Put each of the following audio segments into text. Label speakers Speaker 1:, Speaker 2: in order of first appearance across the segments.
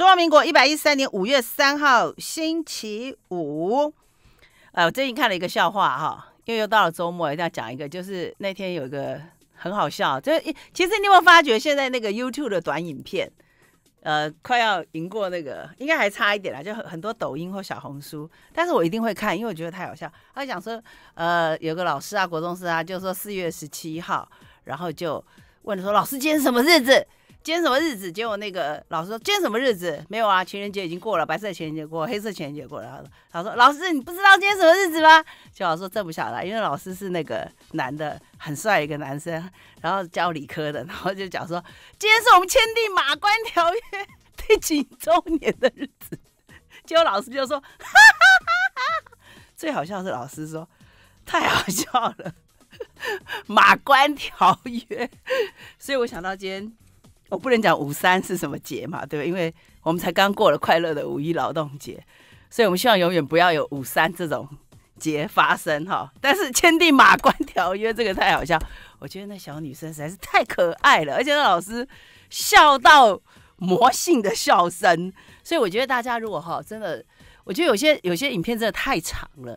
Speaker 1: 中华民国一百一十三年五月三号，星期五。呃，我最近看了一个笑话哈，因为又到了周末，一定要讲一个，就是那天有一个很好笑。就其实你有有发觉现在那个 YouTube 的短影片，呃，快要赢过那个，应该还差一点啦，就很多抖音或小红书。但是我一定会看，因为我觉得太好笑。他讲说，呃，有个老师啊，国中师啊，就说四月十七号，然后就问说，老师今天什么日子？今天什么日子？结果那个老师说：“今天什么日子？没有啊，情人节已经过了，白色情人节过，黑色情人节过了。”他说：“他说老师，你不知道今天什么日子吗？”就老师说：“真不晓得。”因为老师是那个男的，很帅一个男生，然后教理科的，然后就讲说：“今天是我们签订马关条约第几周年的日子。”结果老师就说：“哈哈哈！”最好笑是老师说：“太好笑了，马关条约。”所以我想到今天。我不能讲五三是什么节嘛，对吧？因为我们才刚过了快乐的五一劳动节，所以我们希望永远不要有五三这种节发生哈。但是签订马关条约这个太好笑，我觉得那小女生实在是太可爱了，而且那老师笑到魔性的笑声，所以我觉得大家如果哈真的，我觉得有些有些影片真的太长了，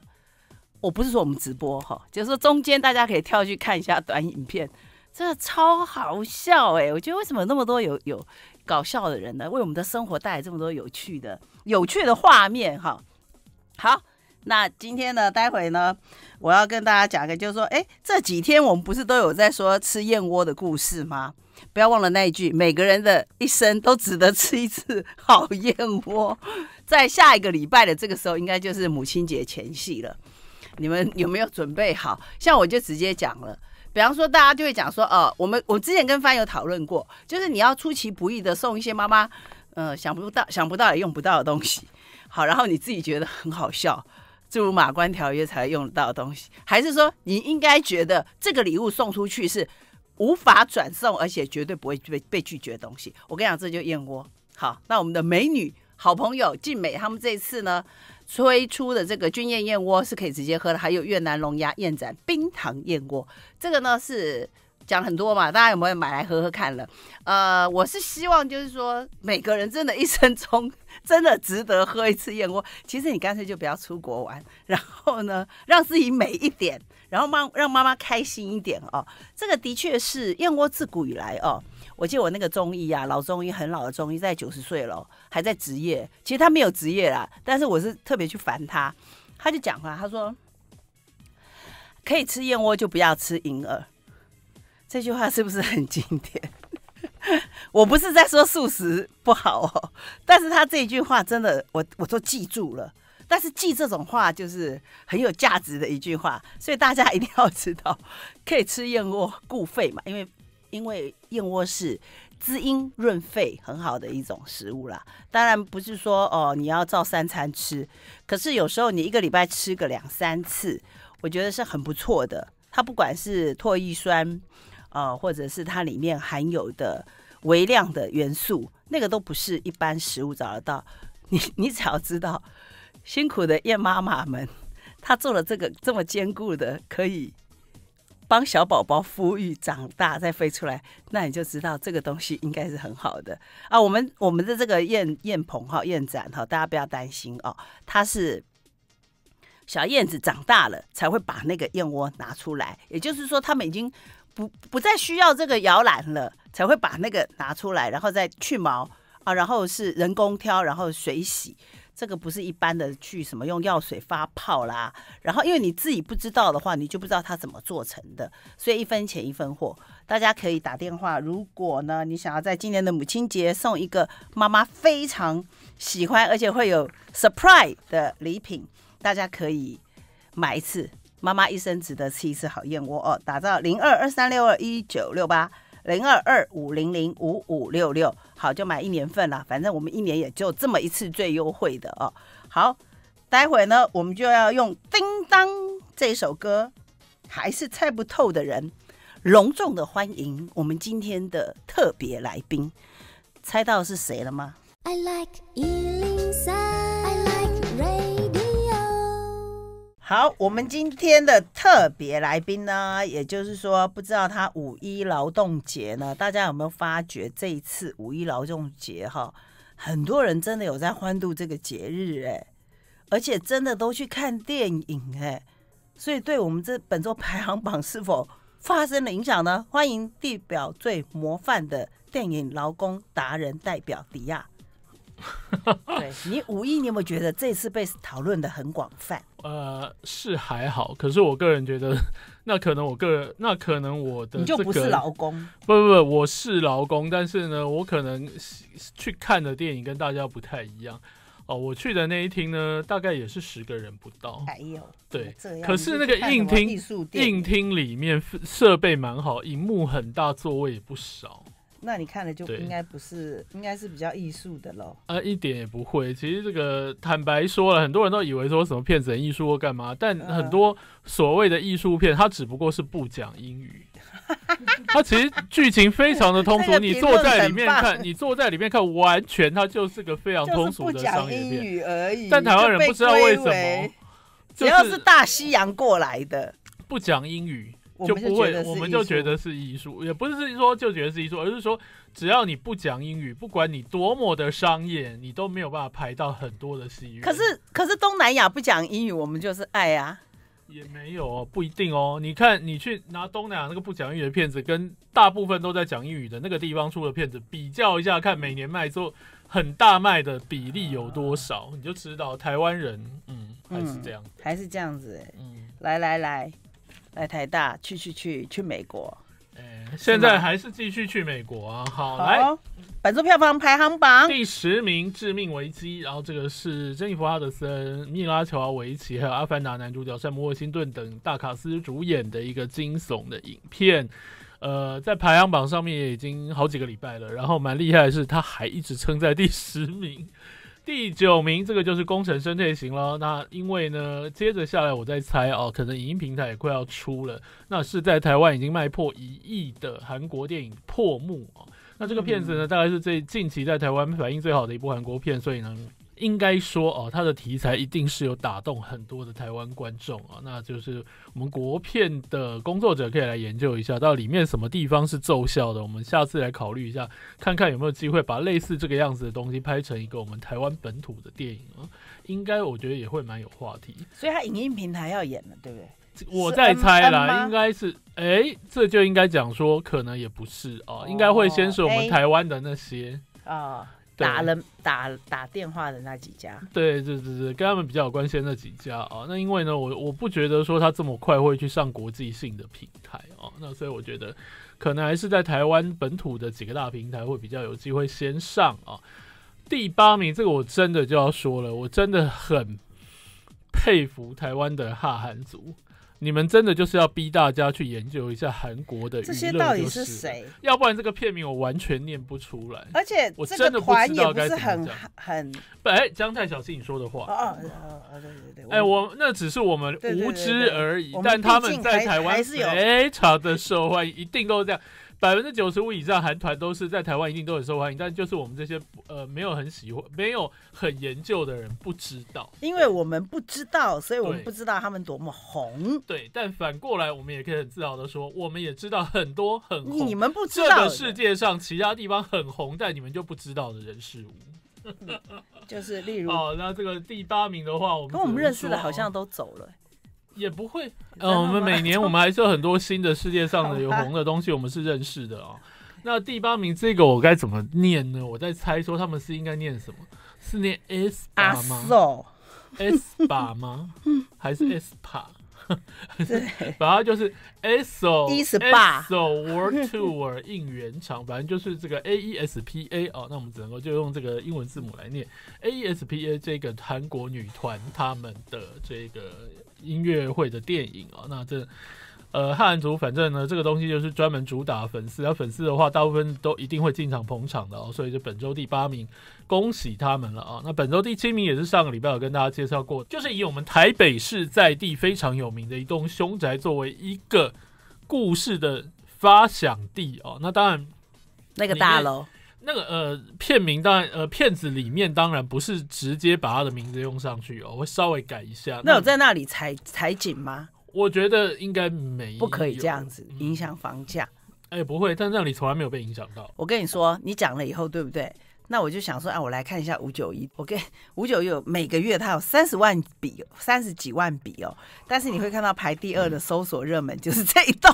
Speaker 1: 我不是说我们直播哈，就是说中间大家可以跳去看一下短影片。真的超好笑哎！我觉得为什么那么多有有搞笑的人呢？为我们的生活带来这么多有趣的有趣的画面哈。好，那今天呢，待会呢，我要跟大家讲个，就是说，哎，这几天我们不是都有在说吃燕窝的故事吗？不要忘了那一句，每个人的一生都值得吃一次好燕窝。在下一个礼拜的这个时候，应该就是母亲节前夕了。你们有没有准备？好像我就直接讲了。比方说，大家就会讲说，呃，我们我之前跟翻友讨论过，就是你要出其不意的送一些妈妈，呃，想不到想不到也用不到的东西，好，然后你自己觉得很好笑，诸如马关条约才用得到的东西，还是说你应该觉得这个礼物送出去是无法转送，而且绝对不会被被拒绝的东西？我跟你讲，这就燕窝。好，那我们的美女好朋友静美，他们这次呢？推出的这个君燕燕窝是可以直接喝的，还有越南龙牙燕盏、冰糖燕窝，这个呢是讲很多嘛，大家有没有买来喝喝看了？呃，我是希望就是说每个人真的一生中真的值得喝一次燕窝，其实你干脆就不要出国玩，然后呢让自己美一点，然后妈让妈妈开心一点哦。这个的确是燕窝自古以来哦。我记得我那个中医啊，老中医，很老的中医，在九十岁了还在职业。其实他没有职业啦，但是我是特别去烦他。他就讲话，他说：“可以吃燕窝，就不要吃银耳。”这句话是不是很经典？我不是在说素食不好哦，但是他这句话真的，我我都记住了。但是记这种话就是很有价值的一句话，所以大家一定要知道，可以吃燕窝固肺嘛，因为。因为燕窝是滋阴润肺很好的一种食物啦，当然不是说哦你要照三餐吃，可是有时候你一个礼拜吃个两三次，我觉得是很不错的。它不管是唾液酸，呃，或者是它里面含有的微量的元素，那个都不是一般食物找得到。你 你只要知道，辛苦的燕妈妈们，她做了这个这么坚固的，可以。帮小宝宝抚育长大，再飞出来，那你就知道这个东西应该是很好的啊。我们我们的这个燕燕棚哈燕盏哈，大家不要担心哦。它是小燕子长大了才会把那个燕窝拿出来，也就是说，它们已经不不再需要这个摇篮了，才会把那个拿出来，然后再去毛啊，然后是人工挑，然后水洗。这个不是一般的去什么用药水发泡啦，然后因为你自己不知道的话，你就不知道它怎么做成的，所以一分钱一分货。大家可以打电话，如果呢你想要在今年的母亲节送一个妈妈非常喜欢而且会有 surprise 的礼品，大家可以买一次，妈妈一生值得吃一次好燕窝哦。打造零二二三六二一九六八。零二二五零零五五六六，好，就买一年份了。反正我们一年也就这么一次最优惠的哦。好，待会呢，我们就要用《叮当》这首歌，还是猜不透的人，隆重的欢迎我们今天的特别来宾。猜到是谁了吗？i like 好，我们今天的特别来宾呢，也就是说，不知道他五一劳动节呢，大家有没有发觉这一次五一劳动节哈，很多人真的有在欢度这个节日哎，而且真的都去看电影哎，所以对我们这本周排行榜是否发生了影响呢？欢迎地表最模范的电影劳工达人代表迪亚。对你五一你有没有觉得这次被讨论的很广泛？
Speaker 2: 呃，是还好，可是我个人觉得，那可能我个人，那可能我的你就不是劳工，不不不，我是劳工，但是呢，我可能去看的电影跟大家不太一样哦。我去的那一厅呢，大概也是十个人不到，还有对，可是那个硬厅硬厅里面设备蛮好，荧幕很大，座位也不少。
Speaker 1: 那你看了就应该不是，应该是比较艺术的喽。
Speaker 2: 啊，一点也不会。其实这个坦白说了，很多人都以为说什么骗子很艺术或干嘛，但很多所谓的艺术片，它只不过是不讲英语。它其实剧情非常的通俗。你坐在里面看，你坐在里面看，完全它就是个非常通俗的商业片而已。但台湾人不知道为什么，只要是
Speaker 1: 大西洋过来的，
Speaker 2: 不讲英语。就不会，我们就觉得是艺术，也不是说就觉得是艺术，而是说，只要你不讲英语，不管你多么的商业，你都没有办法排到很多的戏可是，
Speaker 1: 可是东南亚不讲英语，我们就是爱啊。
Speaker 2: 也没有，哦，不一定哦。你看，你去拿东南亚那个不讲英语的片子，跟大部分都在讲英语的那个地方出的片子比较一下，看每年卖座很大卖的比例有多少，你就知道台湾人，
Speaker 1: 嗯，还是这样，还是这样子。嗯，来来来。来台大，去去去去美国，
Speaker 2: 哎，现在还是继续去美国啊！好，来，本周票房排行榜第十名，《致命危机》，然后这个是珍妮弗·阿德森、米拉·乔沃维奇还有阿凡达男主角山姆沃辛顿等大卡司主演的一个惊悚的影片，呃，在排行榜上面也已经好几个礼拜了，然后蛮厉害的是，他还一直撑在第十名。第九名，这个就是功成身退型了。那因为呢，接着下来我在猜哦，可能影音平台也快要出了。那是在台湾已经卖破一亿的韩国电影《破幕》啊。那这个片子呢，大概是最近期在台湾反应最好的一部韩国片，所以呢。应该说哦，他的题材一定是有打动很多的台湾观众啊，那就是我们国片的工作者可以来研究一下，到里面什么地方是奏效的，我们下次来考虑一下，看看有没有机会把类似这个样子的东西拍成一个我们台湾本土的电影啊，应该我觉得也会蛮有话题。所以，他影音平台要演了，对不对？我在猜啦，应该是，哎，这就应该讲说，可能也不是哦，应该会先是我们台湾的那些
Speaker 1: 啊。打了打打电话的那几家，
Speaker 2: 对，对对对，跟他们比较有关系的那几家啊。那因为呢，我我不觉得说他这么快会去上国际性的平台啊。那所以我觉得可能还是在台湾本土的几个大平台会比较有机会先上啊。第八名这个我真的就要说了，我真的很佩服台湾的哈韩族。你们真的就是要逼大家去研究一下韩国的娱乐，这些到底是谁？要不然这个片名我完全念不出来。而且我真的不知道该怎么很很……哎，姜太小心你说的话啊？
Speaker 1: 对对哎，我
Speaker 2: 那只是我们无知而已。但他们在台湾非常的受欢迎，一定都这样。百分之九十五以上韩团都是在台湾一定都很受欢迎，但就是我们这些呃没有很喜欢、没有很研究的人不知道，
Speaker 1: 因为我们不知道，所以我们不知道他们多么
Speaker 2: 红。对，但反过来我们也可以很自豪的说，我们也知道很多很你们不知道世界上其他地方很红，但你们就不知道的人事物，就是例如哦，那这个第八名的话，我们跟我们认识的好像都走了。也不会，嗯，我们每年我们还是有很多新的世界上的有红的东西，我们是认识的哦。那第八名这个我该怎么念呢？我在猜说他们是应该念什么？是念 S 吧吗？S 吧吗？还是 s 吧？a 反正就是 s o l s o World Tour 应援场，反正就是这个 A E S P A 哦。那我们只能够就用这个英文字母来念 A E S P A 这个韩国女团他们的这个。音乐会的电影啊，那这呃汉族，反正呢这个东西就是专门主打粉丝，那粉丝的话，大部分都一定会进场捧场的哦，所以就本周第八名，恭喜他们了啊！那本周第七名也是上个礼拜有跟大家介绍过，就是以我们台北市在地非常有名的一栋凶宅作为一个故事的发想地哦。那当然
Speaker 1: 那个大楼。
Speaker 2: 那个呃片名当然呃片子里面当然不是直接把他的名字用上去哦，会稍微改一下。那有在
Speaker 1: 那里采采景吗？我觉得应该没，不可以这样子影响房价。哎，不会，但
Speaker 2: 那里从来没有被影响到。
Speaker 1: 我跟你说，你讲了以后，对不对？那我就想说，哎，我来看一下五九一我 k 五九有每个月它有三十万笔，三十几万笔哦。但是你会看到排第二的搜索热门就是这一栋，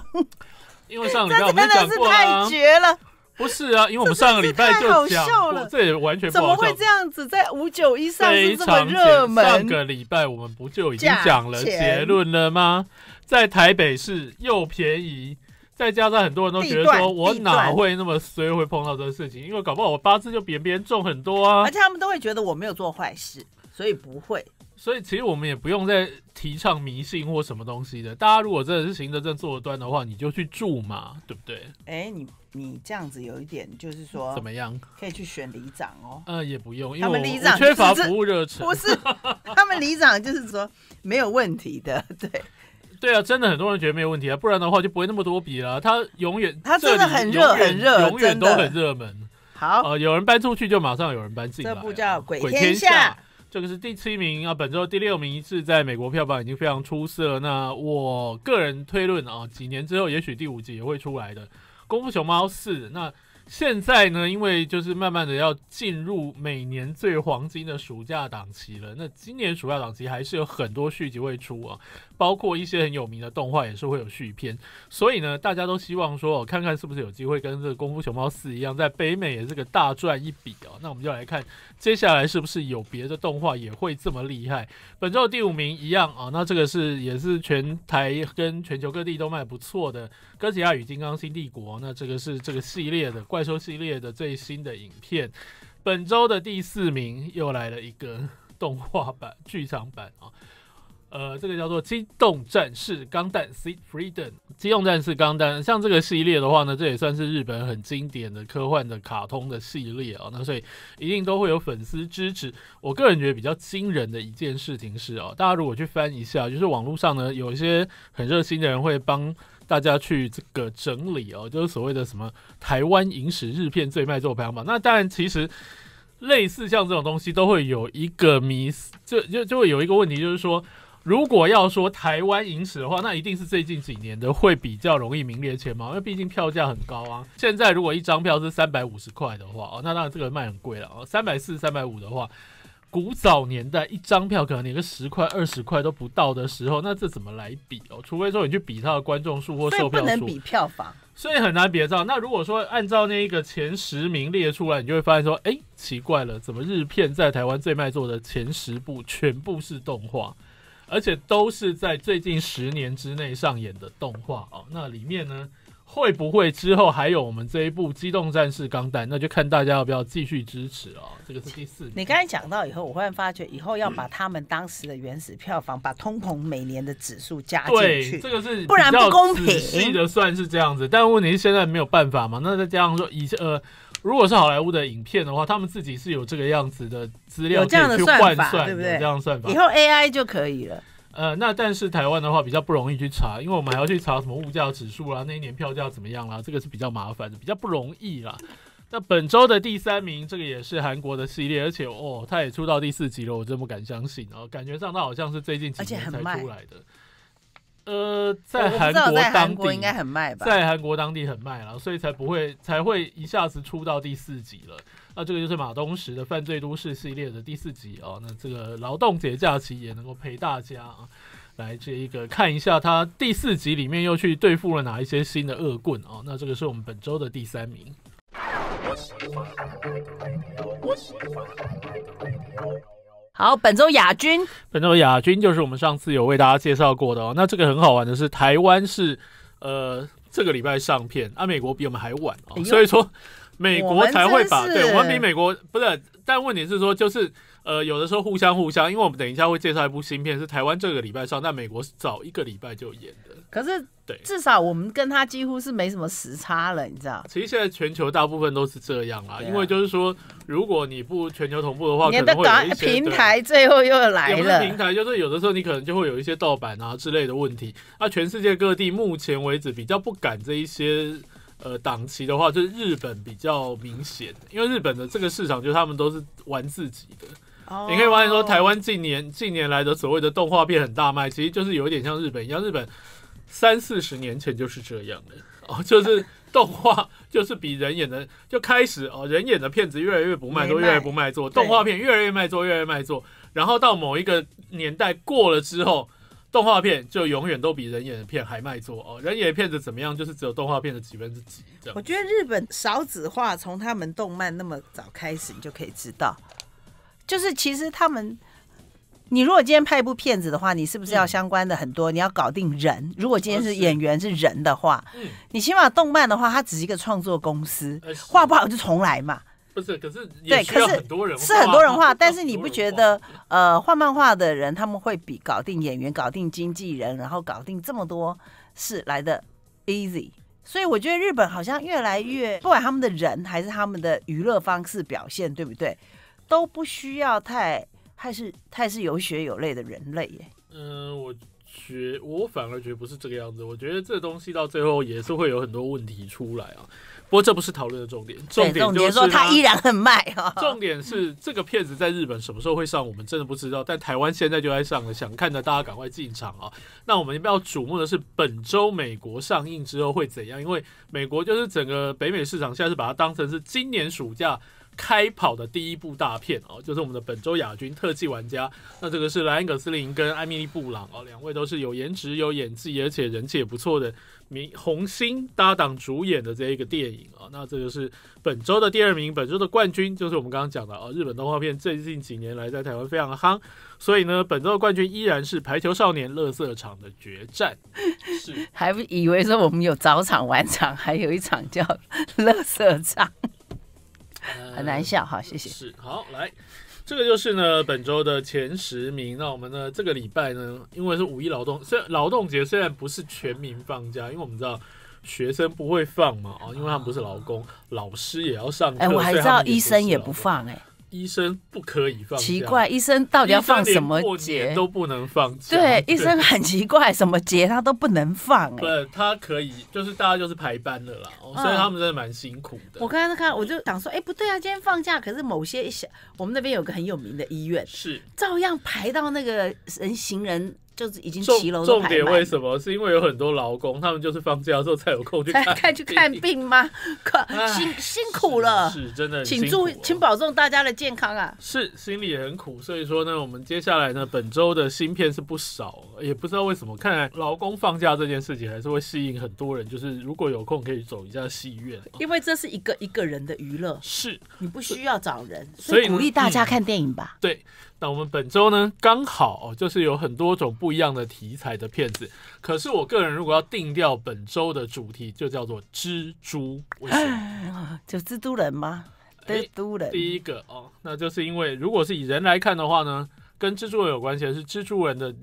Speaker 2: 因为上个礼拜 真的是太绝了。不是啊，因为我们上个礼拜就讲过，这也完全不怎么会这
Speaker 1: 样子？在五九一上这么热门，上个
Speaker 2: 礼拜我们不就已经讲了结论了吗？在台北市又便宜，再加上很多人都觉得说我哪会那么衰会碰到这个事情？因为搞不好我八字就比别人重很多啊，而且他们都会觉得我没有做坏事，所以不会。所以其实我们也不用再提倡迷信或什么东西的。大家如果真的是行得正坐得端的话，你就去住嘛，对不对？
Speaker 1: 哎，你你这样子有一点就是说怎么样可以去选里长哦？
Speaker 2: 呃，也不用，因为我们缺乏服务热忱。不是，
Speaker 1: 他们里长就是说没有问题的，对。
Speaker 2: 对啊，真的很多人觉得没有问题啊，不然的话就不会那么多比了。他永远他真的很热，很热，永远都很热门。好，呃，有人搬出去就马上有人搬进来，这部叫《鬼天下》。这个是第七名啊，本周第六名是在美国票房已经非常出色。那我个人推论啊，几年之后也许第五集也会出来的，《功夫熊猫四》那。现在呢，因为就是慢慢的要进入每年最黄金的暑假档期了。那今年暑假档期还是有很多续集会出啊，包括一些很有名的动画也是会有续片。所以呢，大家都希望说，看看是不是有机会跟这个《功夫熊猫四》一样，在北美也是个大赚一笔啊。那我们就来看接下来是不是有别的动画也会这么厉害。本周的第五名一样啊，那这个是也是全台跟全球各地都卖不错的。哥吉亚与金刚星帝国，那这个是这个系列的怪兽系列的最新的影片。本周的第四名又来了一个动画版、剧场版啊。呃，这个叫做《机动战士钢弹 Seed Freedom》，《机动战士钢弹》像这个系列的话呢，这也算是日本很经典的科幻的卡通的系列啊。那所以一定都会有粉丝支持。我个人觉得比较惊人的一件事情是啊，大家如果去翻一下，就是网络上呢有一些很热心的人会帮。大家去这个整理哦，就是所谓的什么台湾影史日片最卖座排行榜。那当然，其实类似像这种东西，都会有一个迷，思，就就就会有一个问题，就是说，如果要说台湾影史的话，那一定是最近几年的会比较容易名列前茅，因为毕竟票价很高啊。现在如果一张票是三百五十块的话，哦，那当然这个卖很贵了啊，三百四、三百五的话。古早年代，一张票可能连个十块、二十块都不到的时候，那这怎么来比哦？除非说你去比它的观众数或售票数，所以不能比票房，所以很难比得到。那如果说按照那一个前十名列出来，你就会发现说，哎，奇怪了，怎么日片在台湾最卖座的前十部全部是动画，而且都是在最近十年之内上演的动画哦？那里面呢？会不会之后还有我们这一部《机动战士钢弹》？那就看大家要不要继续支持哦。这个是第四。你刚才
Speaker 1: 讲到以后，我忽然发觉以后要把他们当时的原始票房，把通膨每年的指数加进去，这个
Speaker 2: 是不然不公平。记得算是这样子，但问题是现在没有办法嘛。那再加上说以呃，如果是好莱坞的影片的话，他们自己是有这个样子的资料这去换算，对不对？这样算法以后
Speaker 1: AI 就可以了。
Speaker 2: 呃，那但是台湾的话比较不容易去查，因为我们还要去查什么物价指数啦，那一年票价怎么样啦，这个是比较麻烦的，比较不容易啦。那本周的第三名，这个也是韩国的系列，而且哦，它也出到第四集了，我真不敢相信哦，感觉上它好像是最近几年才出来的。呃，在韩国当地应该很卖吧？在韩国当地很卖了，所以才不会才会一下子出到第四集了。那这个就是马东石的《犯罪都市》系列的第四集哦。那这个劳动节假期也能够陪大家啊，来这一个看一下他第四集里面又去对付了哪一些新的恶棍啊。那这个是我们本周的第三名。好，本周亚军，本周亚军就是我们上次有为大家介绍过的哦。那这个很好玩的是，台湾是呃这个礼拜上片，啊，美国比我们还晚啊，所以说。美国才会把对，我们比美国不是，但问题是说就是，呃，有的时候互相互相，因为我们等一下会介绍一部新片，是台湾这个礼拜上，但美国是早一个礼拜就演的。可是，对，
Speaker 1: 至少我们跟他几乎是没什么时差了，你知道？
Speaker 2: 其实现在全球大部分都是这样啊，因为就是说，如果你不全球同步的话，可能会平台最后
Speaker 1: 又来了。平
Speaker 2: 台就是有的时候你可能就会有一些盗版啊之类的问题。那全世界各地目前为止比较不敢这一些。呃，档期的话，就是日本比较明显，因为日本的这个市场，就是他们都是玩自己的。你可以发现说，台湾近年近年来的所谓的动画片很大卖，其实就是有一点像日本一样，日本三四十年前就是这样的哦，就是 动画就是比人演的就开始哦，人演的片子越来越不卖，座，越来越不卖座，动画片越来越卖座，越来越卖座，然后到某一个年代过了之后。动画片就永远都比人演的片还卖座哦，人演的片子怎么样？就是只有动画片的几分之几这样。我觉得
Speaker 1: 日本少子化从他们动漫那么早开始，你就可以知道，就是其实他们，你如果今天拍一部片子的话，你是不是要相关的很多？你要搞定人。如果今天是演员是人的话，你起码动漫的话，它只是一个创作公司，画不好就重来嘛。
Speaker 2: 是，可是对，可是很多人是很多人画，
Speaker 1: 但是你不觉得呃，画漫画的人他们会比搞定演员、搞定经纪人，然后搞定这么多事来的 easy？所以我觉得日本好像越来越，不管他们的人还是他们的娱乐方式表现，对不对，都不需要太还是太是有血有泪的人类。
Speaker 2: 嗯，我。觉我反而觉不是这个样子，我觉得这东西到最后也是会有很多问题出来啊。不过这不是讨论的重点，重点就是它依然很卖啊。重点是这个片子在日本什么时候会上，我们真的不知道。但台湾现在就在上了，想看的大家赶快进场啊。那我们要瞩目的是本周美国上映之后会怎样？因为美国就是整个北美市场，现在是把它当成是今年暑假。开跑的第一部大片哦，就是我们的本周亚军特技玩家。那这个是莱恩格斯林跟艾米丽布朗哦，两位都是有颜值、有演技，而且人气也不错的明红星搭档主演的这一个电影啊。那这个是本周的第二名，本周的冠军就是我们刚刚讲的啊，日本动画片最近几年来在台湾非常的夯，所以呢，本周的冠军依然是排球少年乐色场的决战。是，
Speaker 1: 还不以为说我们有早场晚场，还有一场叫乐色场。很难笑哈，谢谢。
Speaker 2: 是好来，这个就是呢本周的前十名。那我们呢这个礼拜呢，因为是五一劳动，虽然劳动节虽然不是全民放假，因为我们知道学生不会放嘛啊，因为他们不是劳工，老师也要上课。哎，我还知道医生
Speaker 1: 也不放哎。
Speaker 2: 医生不可以放，奇怪，医
Speaker 1: 生到底要放什么
Speaker 2: 节都不能放？对，医生很
Speaker 1: 奇怪，什么节他都不能放。
Speaker 2: 对，他可以，就是大家就是排班的啦，所以他们真的蛮辛苦的。
Speaker 1: 我刚刚看，我就想说，哎，不对啊，今天放假，可是某些一我们那边有个很有名
Speaker 2: 的医院是
Speaker 1: 照样排到那个人行人。就是已经骑楼重点为
Speaker 2: 什么？是因为有很多劳工，他们就是放假之后才有空去看去看去看
Speaker 1: 病吗？可 辛辛苦了。
Speaker 2: 是，真的，请注
Speaker 1: 请保重大家的健康啊！
Speaker 2: 是，心里也很苦。所以说呢，我们接下来呢，本周的芯片是不少，也不知道为什么，看来劳工放假这件事情还是会吸引很多人。就是如果有空，可以走一下戏院，因
Speaker 1: 为这是一个一个人的娱乐，是你不需要找人，所以鼓励大家看
Speaker 2: 电影吧。对。那我们本周呢，刚好哦，就是有很多种不一样的题材的片子。可是我个人如果要定掉本周的主题，就叫做蜘蛛。为什
Speaker 1: 么？就 蜘蛛人吗？
Speaker 2: 蜘蛛人。第一个哦，那就是因为如果是以人来看的话呢，跟蜘蛛人有关系的是蜘蛛人的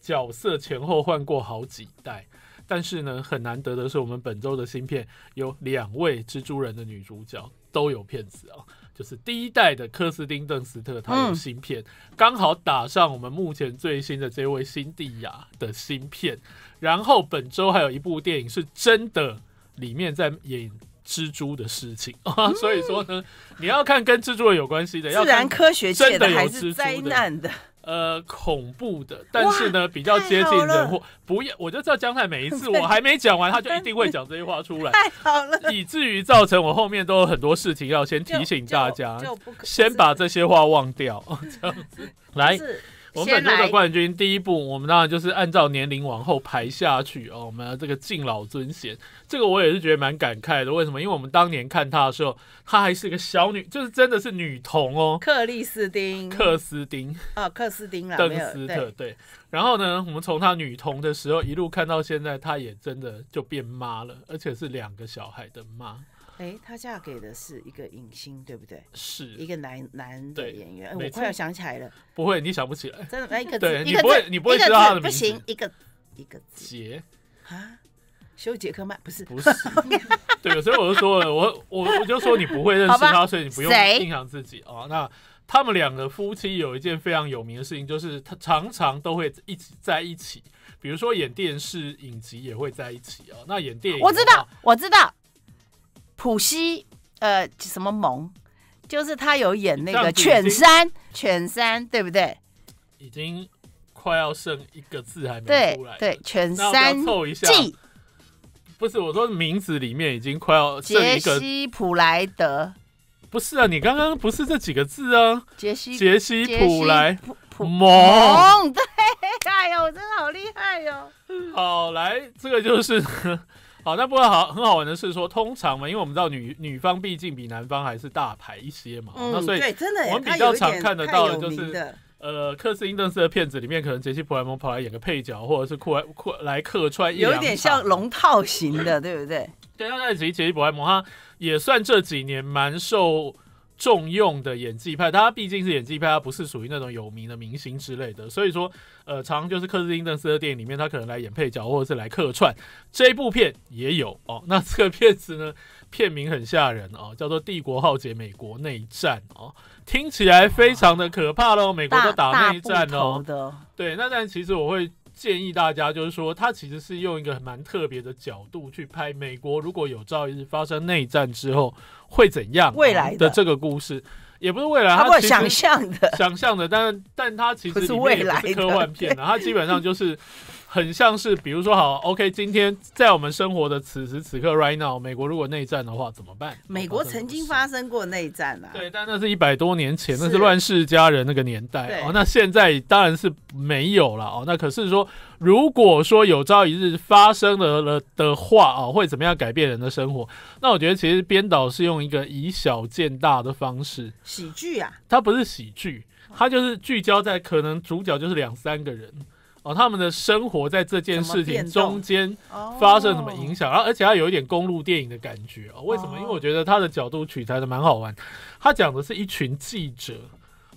Speaker 2: 角色前后换过好几代。但是呢，很难得的是，我们本周的芯片有两位蜘蛛人的女主角都有片子啊，就是第一代的科斯丁·邓斯特，他有芯片，刚好打上我们目前最新的这位辛蒂亚的芯片。然后本周还有一部电影是真的，里面在演蜘蛛的事情 啊。所以说呢，你要看跟蜘蛛有关系的，自然科学界的还是灾难的。呃，恐怖的，但是呢，比较接近人物。不要，我就知道江太每一次 我还没讲完，他就一定会讲这些话出来，太好了，以至于造成我后面都有很多事情要先提醒大家，先把这些话忘掉，这样子来。我们本周的冠军，第一步，我们当然就是按照年龄往后排下去哦。我们这个敬老尊贤，这个我也是觉得蛮感慨的。为什么？因为我们当年看她的时候，她还是个小女，就是真的是女童哦，克里斯汀、克斯丁，
Speaker 1: 啊，克斯丁啦，登斯特对。
Speaker 2: 然后呢，我们从她女童的时候一路看到现在，她也真的就变妈了，而且是两个小孩的妈。
Speaker 1: 哎，她嫁给的是一个影星，对不对？是，一个男男的演员。我快要想起来了，
Speaker 2: 不会你想不起来？真的？哎，个字，你不会，你不会知道他的名字？一个一个杰
Speaker 1: 啊，修杰克曼？不是不是？
Speaker 2: 对，所以我就说，了，我我我就说你不会认识他，所以你不用欣赏自己啊。那他们两个夫妻有一件非常有名的事情，就是他常常都会一起在一起，比如说演电视、影集也会在一起啊。那演电影，我知道，我知道。
Speaker 1: 普西呃，什么蒙？就是他有演那个犬山，犬山，对不对？
Speaker 2: 已经快要剩一个字还没出来。对，犬山。凑一下。不是，我说名字里面已经快要。杰西
Speaker 1: 普莱德。
Speaker 2: 不是啊，你刚刚不是这几个字啊？杰西，杰西普莱，普蒙。
Speaker 1: 对，哎呦，我真的好厉害哟。
Speaker 2: 好，来，这个就是。好，那不过好很好玩的是说，通常嘛，因为我们知道女女方毕竟比男方还是大牌一些嘛，那所以我们比较常看得到的就是，呃，克斯金顿斯的片子里面，可能杰西普莱蒙跑来演个配角，或者是酷爱酷来客串，有点
Speaker 1: 像龙套型的，对不对？
Speaker 2: 对，那集杰西普莱蒙他也算这几年蛮受。重用的演技派，他毕竟是演技派，他不是属于那种有名的明星之类的，所以说，呃，常就是克斯汀·邓斯的电影里面，他可能来演配角，或者是来客串。这一部片也有哦，那这个片子呢，片名很吓人啊，叫做《帝国浩劫：美国内战》哦，听起来非常的可怕喽，美国都打内战哦。对，那但其实我会。建议大家，就是说，他其实是用一个蛮特别的角度去拍美国，如果有朝一日发生内战之后会怎样？未来的这个故事，也不是未来，他想象的，想象的，但但他其实是未来科幻片啊，他基本上就是。很像是，比如说，好，OK，今天在我们生活的此时此刻，right now，美国如果内战的话怎么办？
Speaker 1: 美国曾经发生过内战啊。对，但
Speaker 2: 那是一百多年前，那是乱世佳人那个年代哦。那现在当然是没有了哦。那可是说，如果说有朝一日发生了了的话，哦，会怎么样改变人的生活？那我觉得其实编导是用一个以小见大的方式，喜剧啊，它不是喜剧，它就是聚焦在可能主角就是两三个人。哦，他们的生活在这件事情中间发生什么影响？然后，而且它有一点公路电影的感觉哦。为什么？因为我觉得他的角度取材的蛮好玩。他讲的是一群记者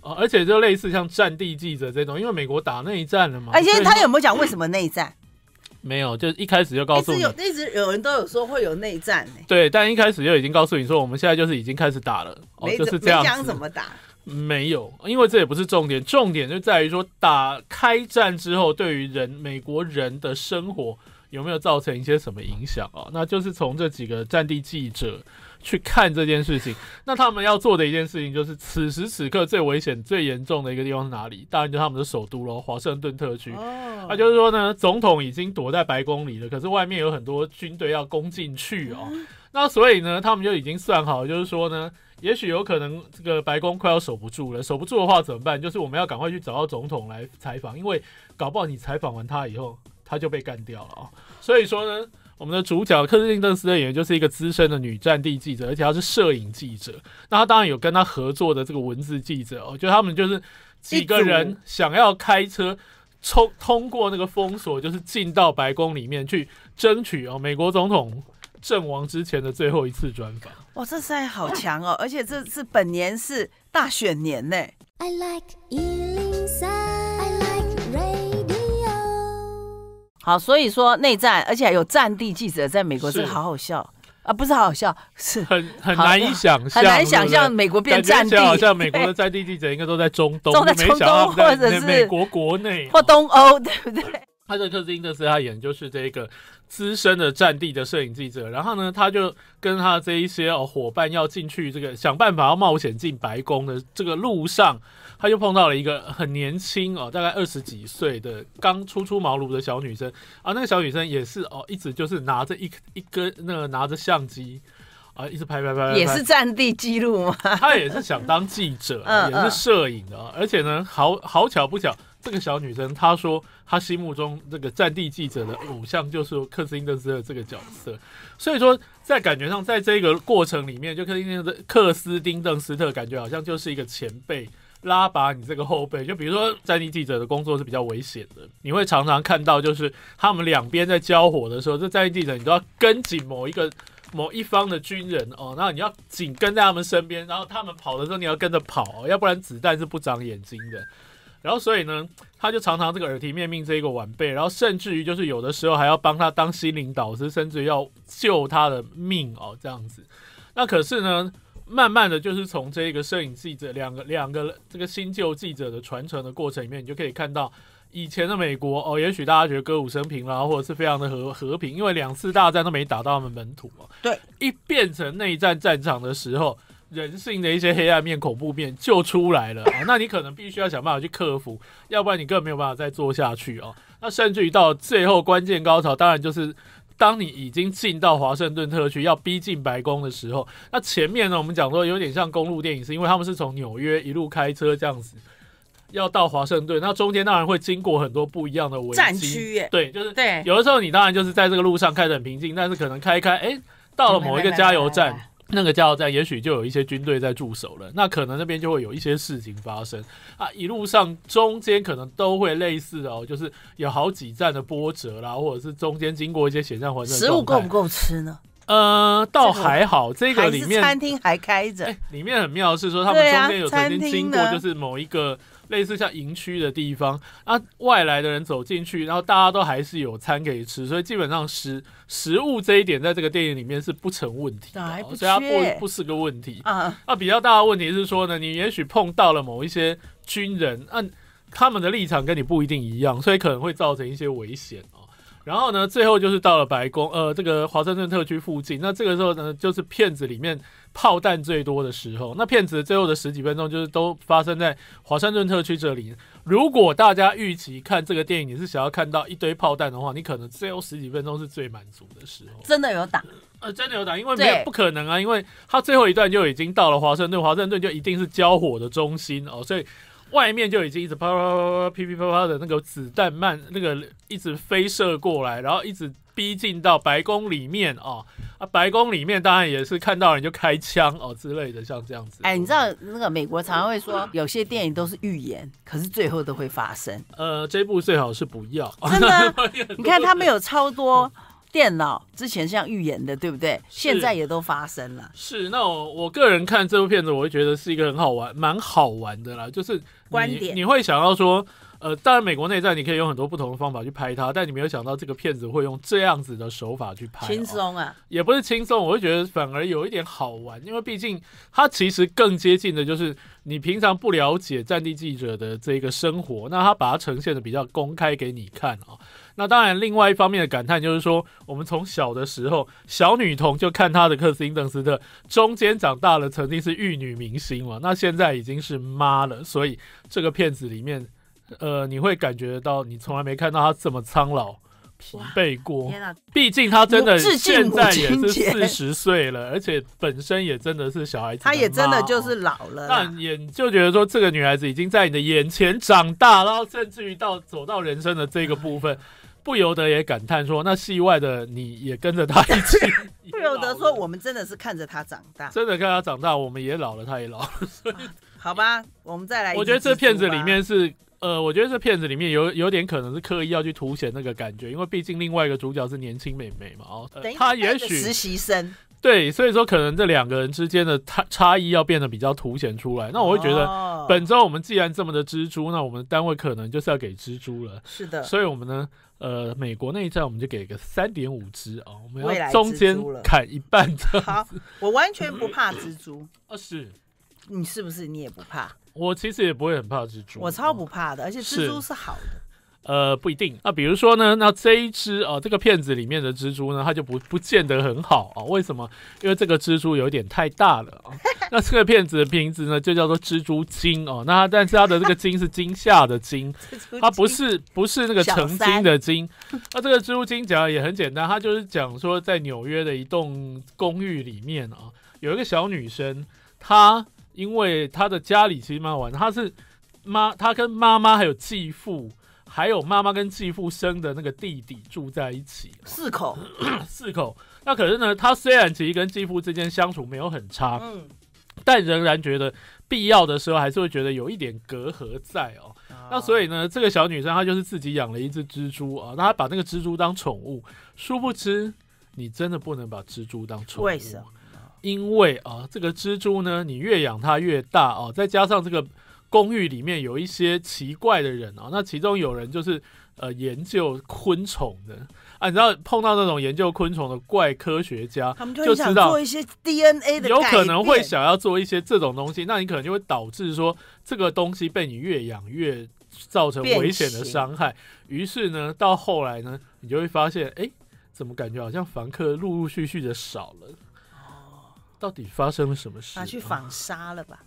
Speaker 2: 而且就类似像战地记者这种，因为美国打内战了嘛。哎，先他有
Speaker 1: 没有讲为什么内战？
Speaker 2: 没有，就一开始就告诉有，
Speaker 1: 一直有人都有说会有内战
Speaker 2: 对，但一开始就已经告诉你说，我们现在就是已经开始打了，哦，就是样。你讲怎么打。没有，因为这也不是重点，重点就在于说，打开战之后，对于人美国人的生活有没有造成一些什么影响啊？那就是从这几个战地记者去看这件事情。那他们要做的一件事情，就是此时此刻最危险、最严重的一个地方是哪里？当然就他们的首都喽，华盛顿特区。那就是说呢，总统已经躲在白宫里了，可是外面有很多军队要攻进去啊。那所以呢，他们就已经算好，就是说呢，也许有可能这个白宫快要守不住了。守不住的话怎么办？就是我们要赶快去找到总统来采访，因为搞不好你采访完他以后，他就被干掉了啊。所以说呢，我们的主角柯林顿斯的演员就是一个资深的女战地记者，而且他是摄影记者。那他当然有跟他合作的这个文字记者哦，就他们就是几个人想要开车冲通过那个封锁，就是进到白宫里面去争取哦，美国总统。阵亡之前的最后一次专访，
Speaker 1: 哇，这赛好强哦！而且这次本年是大选年呢。好，所以说内战，而且还有战地记者在美国，这个好好笑啊！不是好好笑，是
Speaker 2: 很很难以想象，很难想象美国变战地。好像美国的战地记者应该都在中东，都在中东或者是美国国
Speaker 1: 内或东欧，对不对？
Speaker 2: 他在克斯汀·德斯，他演就是这个资深的战地的摄影记者。然后呢，他就跟他这一些哦伙伴要进去这个想办法要冒险进白宫的这个路上，他就碰到了一个很年轻哦，大概二十几岁的刚初出茅庐的小女生啊。那个小女生也是哦，一直就是拿着一一根那个拿着相机啊，一直拍拍拍，也是战地记录吗？她也是想当记者，也是摄影的，而且呢，好好巧不巧。这个小女生她说，她心目中这个战地记者的偶像就是克斯丁·邓斯特这个角色，所以说在感觉上，在这个过程里面，就克斯丁·克斯丁·邓斯特感觉好像就是一个前辈拉拔你这个后辈。就比如说战地记者的工作是比较危险的，你会常常看到就是他们两边在交火的时候，这战地记者你都要跟紧某一个某一方的军人哦，然后你要紧跟在他们身边，然后他们跑的时候你要跟着跑，要不然子弹是不长眼睛的。然后，所以呢，他就常常这个耳提面命这一个晚辈，然后甚至于就是有的时候还要帮他当心灵导师，甚至要救他的命哦，这样子。那可是呢，慢慢的就是从这个摄影记者两个两个这个新旧记者的传承的过程里面，你就可以看到以前的美国哦，也许大家觉得歌舞升平啦，或者是非常的和和平，因为两次大战都没打到他们本土嘛。对，一变成内战战场的时候。人性的一些黑暗面、恐怖面就出来了。那你可能必须要想办法去克服，要不然你根本没有办法再做下去啊。那甚至于到最后关键高潮，当然就是当你已经进到华盛顿特区，要逼近白宫的时候，那前面呢，我们讲说有点像公路电影，是因为他们是从纽约一路开车这样子，要到华盛顿。那中间当然会经过很多不一样的危机。对，就是对。有的时候你当然就是在这个路上开得很平静，但是可能开一开，哎，到了某一个加油站。那个加油站也许就有一些军队在驻守了，那可能那边就会有一些事情发生啊。一路上中间可能都会类似的哦，就是有好几站的波折啦，或者是中间经过一些险象环生。食物够不
Speaker 1: 够吃呢？呃，倒还好，这个里面餐厅还开着。
Speaker 2: 里面很妙是说他们中间有曾经经过，就是某一个。类似像营区的地方，啊，外来的人走进去，然后大家都还是有餐可以吃，所以基本上食食物这一点，在这个电影里面是不成问题，的，所以它不不是个问题啊。啊，比较大的问题是说呢，你也许碰到了某一些军人，嗯，他们的立场跟你不一定一样，所以可能会造成一些危险啊。然后呢，最后就是到了白宫，呃，这个华盛顿特区附近。那这个时候呢，就是片子里面炮弹最多的时候。那片子最后的十几分钟，就是都发生在华盛顿特区这里。如果大家预期看这个电影，你是想要看到一堆炮弹的话，你可能最后十几分钟是最满足的时候。真的有打？呃，真的有打？因为没有不可能啊，因为他最后一段就已经到了华盛顿，华盛顿就一定是交火的中心哦，所以。外面就已经一直啪啪啪啪噼噼啪啪的那个子弹慢那个一直飞射过来，然后一直逼近到白宫里面哦。啊！白宫里面当然也是看到人就开枪哦之类的，像这样子。
Speaker 1: 哎，你知道那个美国常常会说有些电影都是预言，可是最后都会发生。
Speaker 2: 呃，这部最好是不要。真的，
Speaker 1: 你看他们有超多。电脑之前像预言的，对不对？现在也都发生了。
Speaker 2: 是，那我我个人看这部片子，我会觉得是一个很好玩、蛮好玩的啦。就是，观点，你会想到说，呃，当然美国内战你可以用很多不同的方法去拍它，但你没有想到这个片子会用这样子的手法去拍，轻松啊，也不是轻松，我会觉得反而有一点好玩，因为毕竟它其实更接近的就是你平常不了解战地记者的这个生活，那他把它呈现的比较公开给你看啊。那当然，另外一方面的感叹就是说，我们从小的时候小女童就看她的克斯汀·邓斯特，中间长大了，曾经是玉女明星嘛，那现在已经是妈了，所以这个片子里面，呃，你会感觉到你从来没看到她这么苍老疲惫过。毕竟她真的现在也是四十岁了，而且本身也真的是小孩子她也真的就
Speaker 1: 是老了。但
Speaker 2: 也就觉得说，这个女孩子已经在你的眼前长大，然后甚至于到走到人生的这个部分。不由得也感叹说：“那戏外的你也跟着他一起。
Speaker 1: ”不由得说：“我们真的是看着他长大，真
Speaker 2: 的看他长大，我们也老了，他也老了。”所以，
Speaker 1: 好吧，我们再来。我觉得这片子里面
Speaker 2: 是呃，我觉得这片子里面有有点可能是刻意要去凸显那个感觉，因为毕竟另外一个主角是年轻美眉嘛。哦，他也许实
Speaker 1: 习生。
Speaker 2: 对，所以说可能这两个人之间的差差异要变得比较凸显出来。那我会觉得，本周我们既然这么的蜘蛛，那我们单位可能就是要给蜘蛛了。是的，所以我们呢，呃，美国内战我们就给个三点五只哦，我们要中间砍一半的。好，
Speaker 1: 我完全不怕蜘蛛啊！是，你是不是你也不怕？
Speaker 2: 我其实也不会很怕蜘蛛，我超不怕的，而且蜘蛛是好的。呃，不一定。那比如说呢，那这一只哦，这个片子里面的蜘蛛呢，它就不不见得很好啊。为什么？因为这个蜘蛛有点太大了啊。那这个片子的名字呢，就叫做《蜘蛛精》哦。那它但是它的这个精是惊吓的精，它不是不是那个成精的精。那这个《蜘蛛精》讲也很简单，它就是讲说在纽约的一栋公寓里面啊，有一个小女生，她因为她的家里其实蛮好玩，她是妈，她跟妈妈还有继父。还有妈妈跟继父生的那个弟弟住在一起，四口 四口。那可是呢，他虽然其实跟继父之间相处没有很差，嗯，但仍然觉得必要的时候还是会觉得有一点隔阂在哦。那所以呢，这个小女生她就是自己养了一只蜘蛛啊，那她把那个蜘蛛当宠物，殊不知你真的不能把蜘蛛当宠物，为什么？因为啊，这个蜘蛛呢，你越养它越大哦，再加上这个。公寓里面有一些奇怪的人啊，那其中有人就是呃研究昆虫的啊，你知道碰到那种研究昆虫的怪科学家，他们就知想做一
Speaker 1: 些 DNA 的，有可能会
Speaker 2: 想要做一些这种东西，那你可能就会导致说这个东西被你越养越造成危险的伤害。于是呢，到后来呢，你就会发现，哎，怎么感觉好像房客陆陆续续的少了？到底发生了什么事？拿去
Speaker 1: 纺杀了吧。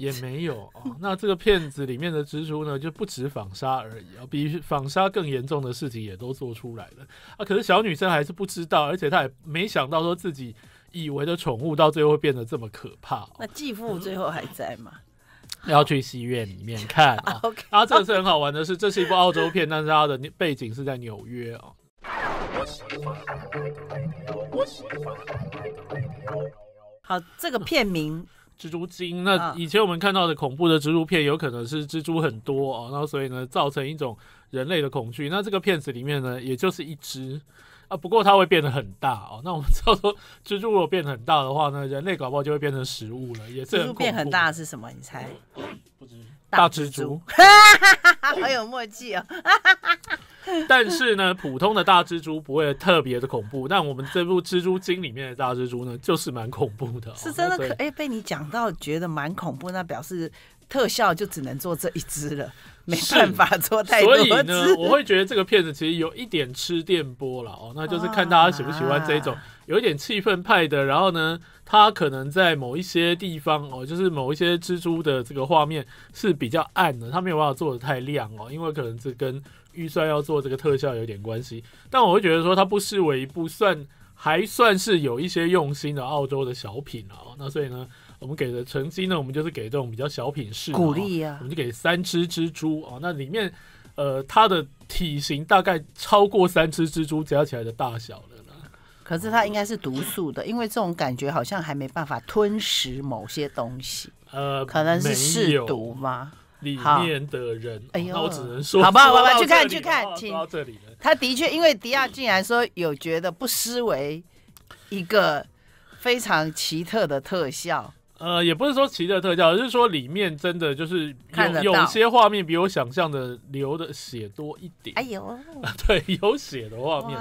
Speaker 2: 也 没有哦。那这个片子里面的蜘蛛呢，就不止纺纱而已啊，比纺纱更严重的事情也都做出来了啊。可是小女生还是不知道，而且她也没想到说自己以为的宠物，到最后会变得这么可怕。
Speaker 1: 那继父最后还在吗？
Speaker 2: 要去戏院里面看啊！啊，这次很好玩的是，这是一部澳洲片，但是它的背景是在纽约啊。好，
Speaker 1: 这个片名。
Speaker 2: 蜘蛛精，那以前我们看到的恐怖的蜘蛛片，有可能是蜘蛛很多啊，那所以呢，造成一种人类的恐惧。那这个片子里面呢，也就是一只啊，不过它会变得很大哦。那我们知道说，蜘蛛如果变得很大的话呢，人类搞不好就会变成食物了，也是蜘蛛变很大是什么？你猜？大蜘蛛。
Speaker 1: 他 好有默契哦，
Speaker 2: 但是呢，普通的大蜘蛛不会特别的恐怖，但我们这部《蜘蛛精》里面的大蜘蛛呢，就是蛮恐怖的，是真的可哎，
Speaker 1: 被你讲到觉得蛮恐怖，那表示。特效就只能做这一支
Speaker 2: 了，没办法做太多。所以呢，我会觉得这个片子其实有一点吃电波了哦，那就是看大家喜不喜欢这种有一点气氛派的。然后呢，它可能在某一些地方哦，就是某一些蜘蛛的这个画面是比较暗的，它没有办法做的太亮哦，因为可能是跟预算要做这个特效有点关系。但我会觉得说，它不失为一部算还算是有一些用心的澳洲的小品了哦。那所以呢？我们给的成绩呢？我们就是给这种比较小品式，鼓励啊！我们就给三只蜘蛛啊，那里面呃，它的体型大概超过三只蜘蛛加起来的大小了呢。
Speaker 1: 可是它应该是毒素的，因为这种感觉好像还没办法吞食某些东西。
Speaker 2: 呃，可能是试毒吗？里面的人，哎呦，那我只能说，好吧，好？我去看，去看，到这里了。
Speaker 1: 他的确，因为迪亚竟然说有觉得不失为一个非常奇特的特效。
Speaker 2: 呃，也不是说奇的特效，是说里面真的就是有有些画面比我想象的流的血多一点。哎呦，对，有血的画面。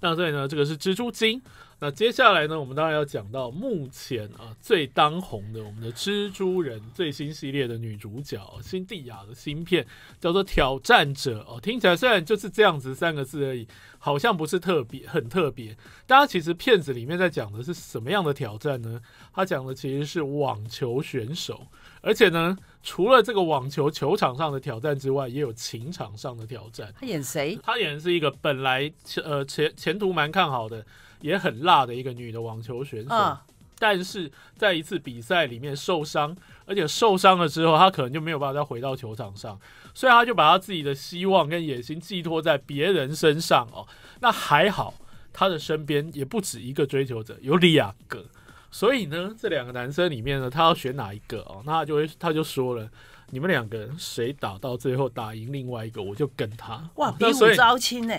Speaker 2: 那所以呢，这个是蜘蛛精。那接下来呢？我们当然要讲到目前啊最当红的我们的蜘蛛人最新系列的女主角辛蒂亚的新片，叫做《挑战者》哦。听起来虽然就是这样子三个字而已，好像不是特别很特别。大家其实片子里面在讲的是什么样的挑战呢？他讲的其实是网球选手，而且呢，除了这个网球球场上的挑战之外，也有情场上的挑战。他演谁？他演的是一个本来呃前前途蛮看好的。也很辣的一个女的网球选手，但是在一次比赛里面受伤，而且受伤了之后，她可能就没有办法再回到球场上，所以她就把她自己的希望跟野心寄托在别人身上哦。那还好，她的身边也不止一个追求者，有两个，所以呢，这两个男生里面呢，她要选哪一个哦？那就会，他就说了，你们两个人谁打到最后打赢另外一个，我就跟她。哇，比武招亲呢？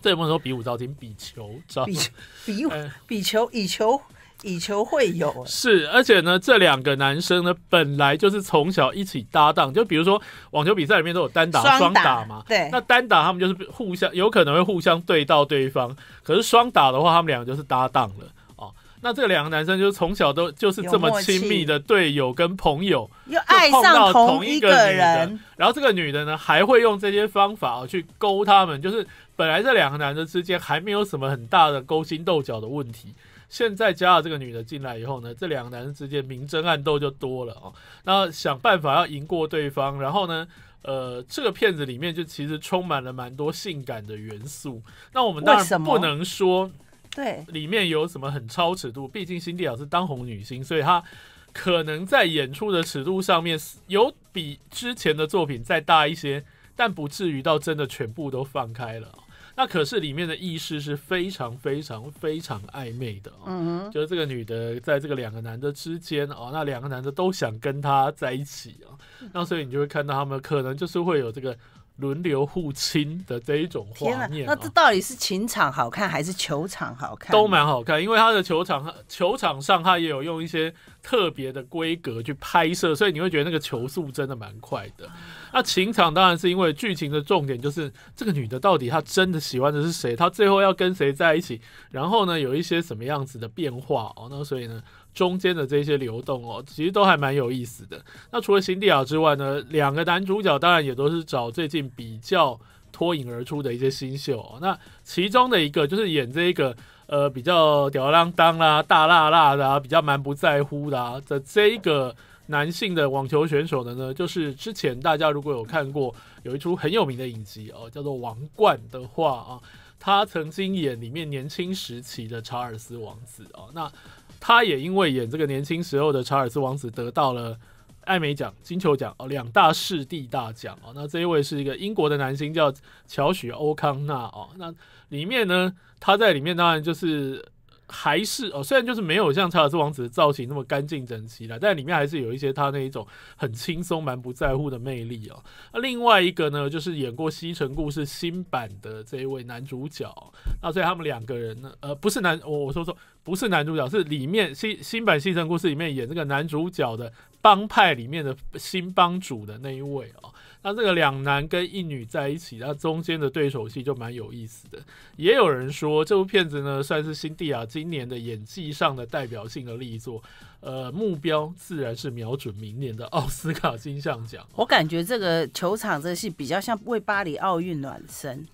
Speaker 2: 这也不能说比武招亲？比球招？比比武？比球？以球以球会友。是，而且呢，这两个男生呢，本来就是从小一起搭档。就比如说网球比赛里面都有单打、双打嘛。对。那单打他们就是互相有可能会互相对到对方，可是双打的话，他们两个就是搭档了哦。那这两个男生就是从小都就是这么亲密的队友跟朋友，
Speaker 1: 又爱上同一个人。
Speaker 2: 然后这个女的呢，还会用这些方法去勾他们，就是。本来这两个男的之间还没有什么很大的勾心斗角的问题，现在加了这个女的进来以后呢，这两个男的之间明争暗斗就多了哦。那想办法要赢过对方，然后呢，呃，这个片子里面就其实充满了蛮多性感的元素。那我们当然不能说，对，里面有什么很超尺度，毕竟辛迪老师当红女星，所以她可能在演出的尺度上面有比之前的作品再大一些，但不至于到真的全部都放开了。那可是里面的意识是非常非常非常暧昧的哦，就是这个女的在这个两个男的之间啊，那两个男的都想跟她在一起啊，那所以你就会看到他们可能就是会有这个。轮流互亲的这一种画面，那这
Speaker 1: 到底是情场好看还是球场好看？都
Speaker 2: 蛮好看，因为他的球场球场上他也有用一些特别的规格去拍摄，所以你会觉得那个球速真的蛮快的。那情场当然是因为剧情的重点就是这个女的到底她真的喜欢的是谁，她最后要跟谁在一起，然后呢有一些什么样子的变化哦，那所以呢。中间的这些流动哦，其实都还蛮有意思的。那除了辛迪亚之外呢，两个男主角当然也都是找最近比较脱颖而出的一些新秀。那其中的一个就是演这个呃比较吊儿郎当啦、大辣辣的、啊、比较蛮不在乎的的这一个男性的网球选手的呢，就是之前大家如果有看过有一出很有名的影集哦，叫做《王冠》的话啊，他曾经演里面年轻时期的查尔斯王子哦，那。他也因为演这个年轻时候的查尔斯王子，得到了艾美奖、金球奖哦，两大世帝大奖哦。那这一位是一个英国的男星，叫乔许·欧康纳哦。那里面呢，他在里面当然就是。还是哦，虽然就是没有像查尔斯王子的造型那么干净整齐了，但里面还是有一些他那一种很轻松、蛮不在乎的魅力哦。那另外一个呢，就是演过《西城故事》新版的这一位男主角。那所以他们两个人呢，呃，不是男，我我说说不是男主角，是里面新新版《西城故事》里面演这个男主角的帮派里面的新帮主的那一位哦。那这个两男跟一女在一起，那中间的对手戏就蛮有意思的。也有人说这部片子呢，算是辛蒂亚今年的演技上的代表性的力作。呃，目标自然是瞄准明年的奥斯卡金像奖。
Speaker 1: 我感觉这个球场这戏比较像为巴黎奥运暖身，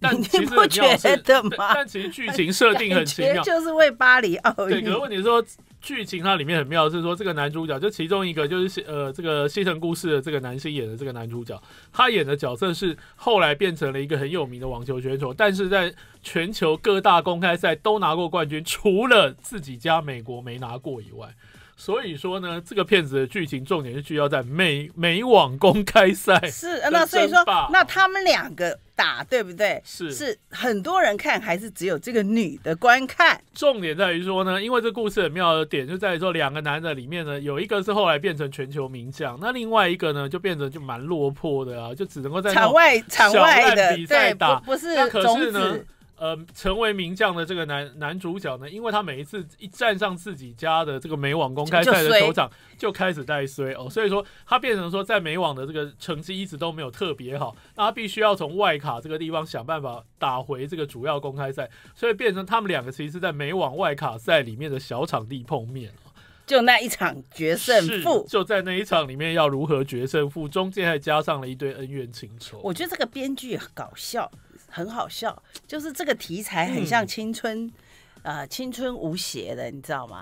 Speaker 2: 你不觉得吗？但其实剧情设定很奇妙，就是
Speaker 1: 为巴黎奥运。对，是问
Speaker 2: 你说。剧情它里面很妙，是说这个男主角就其中一个就是呃这个西城故事的这个男星演的这个男主角，他演的角色是后来变成了一个很有名的网球选手，但是在全球各大公开赛都拿过冠军，除了自己家美国没拿过以外。所以说呢，这个片子的剧情重点是聚焦在美美网公开赛是，那所以说
Speaker 1: 那他们两个打对不对？是是
Speaker 2: 很多人看还是只有这个女的观看？重点在于说呢，因为这故事很妙的点就在于说，两个男的里面呢，有一个是后来变成全球名将，那另外一个呢就变成就蛮落魄的啊，就只能够在场外场外的比赛打，不是是呢？呃，成为名将的这个男男主角呢，因为他每一次一站上自己家的这个美网公开赛的球场，就开始带衰哦，所以说他变成说在美网的这个成绩一直都没有特别好，他必须要从外卡这个地方想办法打回这个主要公开赛，所以变成他们两个其实是在美网外卡赛里面的小场地碰面就那一场决胜负，就在那一场里面要如何决胜负，中间还加上了一堆恩怨情仇，我觉
Speaker 1: 得这个编剧很搞笑。很好笑，就是这个题材很像青春，呃，青春无邪的，你知道吗？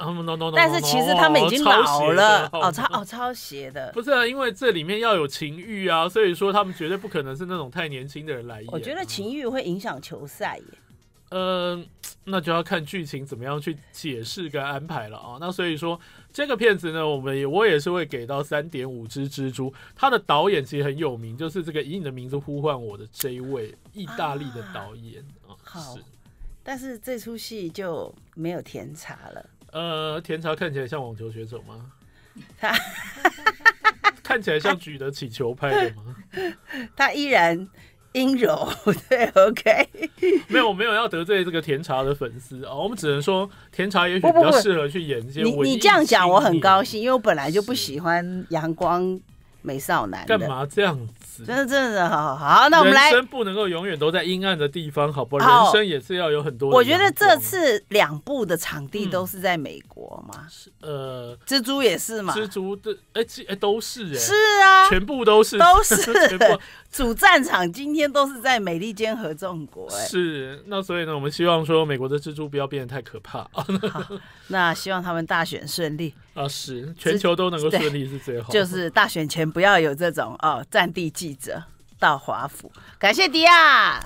Speaker 1: 但是其实他们已经老了，哦，超哦
Speaker 2: 超邪的，不是啊，因为这里面要有情欲啊，所以说他们绝对不可能是那种太年轻的人来演。我觉
Speaker 1: 得情欲会影响球赛耶。
Speaker 2: 嗯，那就要看剧情怎么样去解释跟安排了啊。那所以说。这个片子呢，我们也我也是会给到三点五只蜘蛛。他的导演其实很有名，就是这个以你的名字呼唤我的这一位意大利的导演啊。好，
Speaker 1: 但是这出戏就没有甜茶了。
Speaker 2: 呃，甜茶看起来像网球选手吗？他 看起来像举得起球拍的
Speaker 1: 吗？他依然。阴柔 对，OK。
Speaker 2: 没有，我没有要得罪这个甜茶的粉丝啊！我们只能说，甜茶也许比较适合去演一些。你你这样
Speaker 1: 讲，我很高兴，因为我本来就不喜欢阳光。美少男干嘛
Speaker 2: 这样子？真
Speaker 1: 的真的好好，那我们来。人生
Speaker 2: 不能够永远都在阴暗的地方，好不好？人生也是要有很多。我觉得
Speaker 1: 这次两部的场地都是在美国嘛？是
Speaker 2: 呃，蜘蛛也是嘛？蜘蛛的哎，哎都是哎。是啊，全部都是。都是。
Speaker 1: 主战场今天都是在美利坚合众国。哎，
Speaker 2: 是，那所以呢，我们希望说美国的蜘蛛不要变得太可怕。
Speaker 1: 那希望他们大选顺利。啊，是全球都能够顺利是最好，就是大选前不要有这种哦，战地记者到华府，感谢迪亚。